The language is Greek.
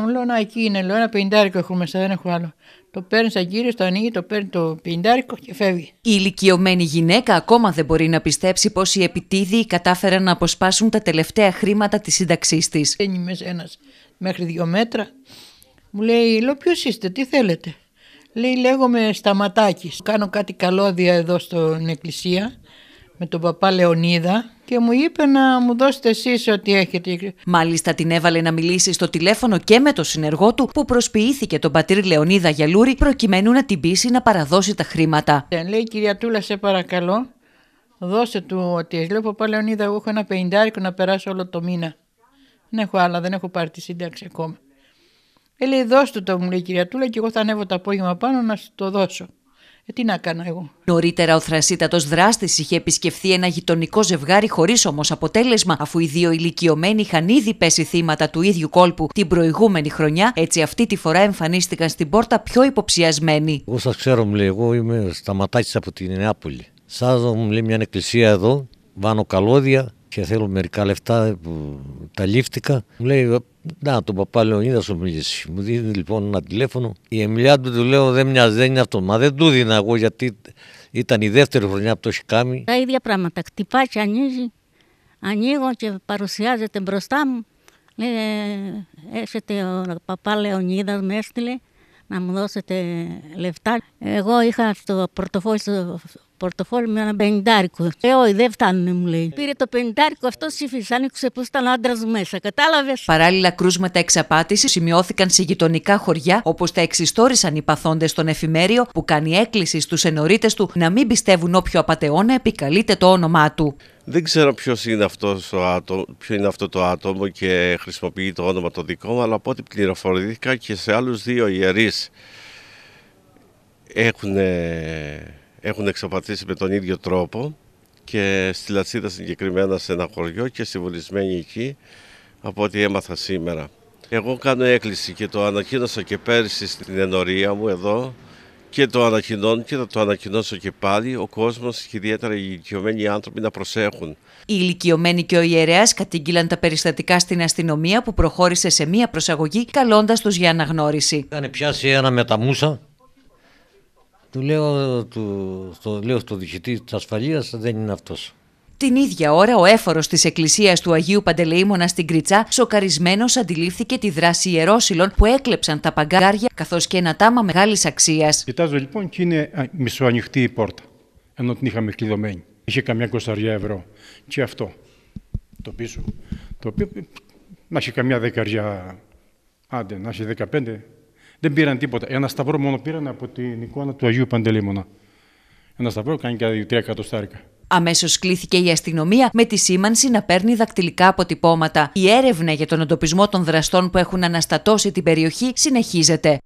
Μου λέω να εκεί είναι, λέω ένα πεντάρικο μέσα, δεν έχω άλλο. Το παίρνεις σαν κύριο, το ανοίγεις, το παίρνεις το πεντάρικο και φεύγει. Η ηλικιωμένη γυναίκα ακόμα δεν μπορεί να πιστέψει πως οι επιτίδιοι κατάφεραν να αποσπάσουν τα τελευταία χρήματα της σύνταξής της. Δεν μέσα ένας μέχρι δύο μέτρα. Μου λέει, λέω ποιος είστε, τι θέλετε. Λέει, λέγομαι σταματάκι. Κάνω κάτι καλώδια εδώ στην εκκλησία με τον παπά Λεωνίδα και μου είπε να μου δώσετε εσείς ό,τι έχετε. Μάλιστα την έβαλε να μιλήσει στο τηλέφωνο και με τον συνεργό του που προσποιήθηκε τον πατήρ Λεωνίδα Γιαλούρη προκειμένου να την πείσει να παραδώσει τα χρήματα. Ε, λέει κυρία Τούλα, σε παρακαλώ, δώσε του ότι. Λέω παπά Λεωνίδα, εγώ έχω ένα πενιντάρικο να περάσω όλο το μήνα. Δεν έχω άλλα, δεν έχω πάρει τη σύνταξη ακόμα. Ε, λέει, δώσ' του το, μου λέει η κυρία Τούλα, και εγώ θα ανέβω το απόγευμα πάνω να σου το δώσω. Ε, τι να κάνω εγώ. Νωρίτερα, ο θρασίτατο δράστης είχε επισκεφθεί ένα γειτονικό ζευγάρι χωρίς όμως αποτέλεσμα, αφού οι δύο ηλικιωμένοι είχαν ήδη πέσει θύματα του ίδιου κόλπου την προηγούμενη χρονιά. Έτσι, αυτή τη φορά εμφανίστηκαν στην πόρτα πιο υποψιασμένοι. Εγώ σας ξέρω, μου λέει, εγώ είμαι σταματάτη από την Νεάπολη. Σάζω, μου λέει, μια εκκλησία εδώ, βάνω καλώδια, και θέλω μερικά λεφτά που τα λήφθηκα. Μου λέει, να τον παπά Λεωνίδα σου μιλήσει. Μου δίνει λοιπόν ένα τηλέφωνο. Η εμιλιά του του λέω δεν μοιάζει, δεν είναι αυτό. Μα δεν του δίνα εγώ γιατί ήταν η δεύτερη χρονιά που το έχει κάνει. Τα ίδια πράγματα. Χτυπά και ανοίγει. Ανοίγω και παρουσιάζεται μπροστά μου. Λέει, «Ε, έρχεται ο παπά Λεωνίδας, με έστειλε να μου δώσετε λεφτά. Εγώ είχα στο πορτοφόλι πορτοφόλι με ένα πενιντάρικο. Ε, όχι, δεν φτάνουν, μου λέει. Πήρε το πενιντάρικο, αυτό ψήφισε. Άνοιξε πως ήταν άντρας μέσα, κατάλαβες. Παράλληλα, κρούσματα εξαπάτησης σημειώθηκαν σε γειτονικά χωριά, όπως τα εξιστόρισαν οι παθόντες στον εφημέριο, που κάνει έκκληση στους ενωρίτες του να μην πιστεύουν όποιο απαταιώνα επικαλείται το όνομά του. Δεν ξέρω ποιος είναι αυτός ο άτομο, ποιο είναι αυτό το άτομο και χρησιμοποιεί το όνομα το δικό μου, αλλά από ό,τι πληροφορήθηκα και σε άλλους δύο ιερείς έχουν έχουν εξαπατήσει με τον ίδιο τρόπο και στη Λατσίδα συγκεκριμένα σε ένα χωριό και συμβολισμένοι εκεί από ό,τι έμαθα σήμερα. Εγώ κάνω έκκληση και το ανακοίνωσα και πέρυσι στην ενορία μου εδώ και το ανακοινώνω και θα το ανακοινώσω και πάλι ο κόσμος και ιδιαίτερα οι ηλικιωμένοι άνθρωποι να προσέχουν. Οι ηλικιωμένοι και ο ιερέας κατήγγειλαν τα περιστατικά στην αστυνομία που προχώρησε σε μία προσαγωγή καλώντας τους για αναγνώριση. Είχαν πιάσει ένα μεταμούσα του λέω, του, το λέω στο διοικητή της ασφαλείας, δεν είναι αυτός. Την ίδια ώρα, ο έφορος της Εκκλησίας του Αγίου Παντελεήμονα στην Κριτσά, σοκαρισμένος αντιλήφθηκε τη δράση ιερόσιλων που έκλεψαν τα παγκάρια καθώς και ένα τάμα μεγάλης αξίας. Κοιτάζω λοιπόν και είναι μισοανοιχτή η πόρτα, ενώ την είχαμε κλειδωμένη. Είχε καμιά κοσταριά ευρώ. Και αυτό το πίσω, το οποίο να έχει καμιά δεκαριά, άντε να έχει δεκαπέντε, δεν πήραν τίποτα. Ένα σταυρό μόνο πήραν από την εικόνα του Αγίου Παντελήμωνα. Ένα σταυρό κάνει και τρία εκατοστάρικα. Αμέσως κλήθηκε η αστυνομία με τη σήμανση να παίρνει δακτυλικά αποτυπώματα. Η έρευνα για τον εντοπισμό των δραστών που έχουν αναστατώσει την περιοχή συνεχίζεται.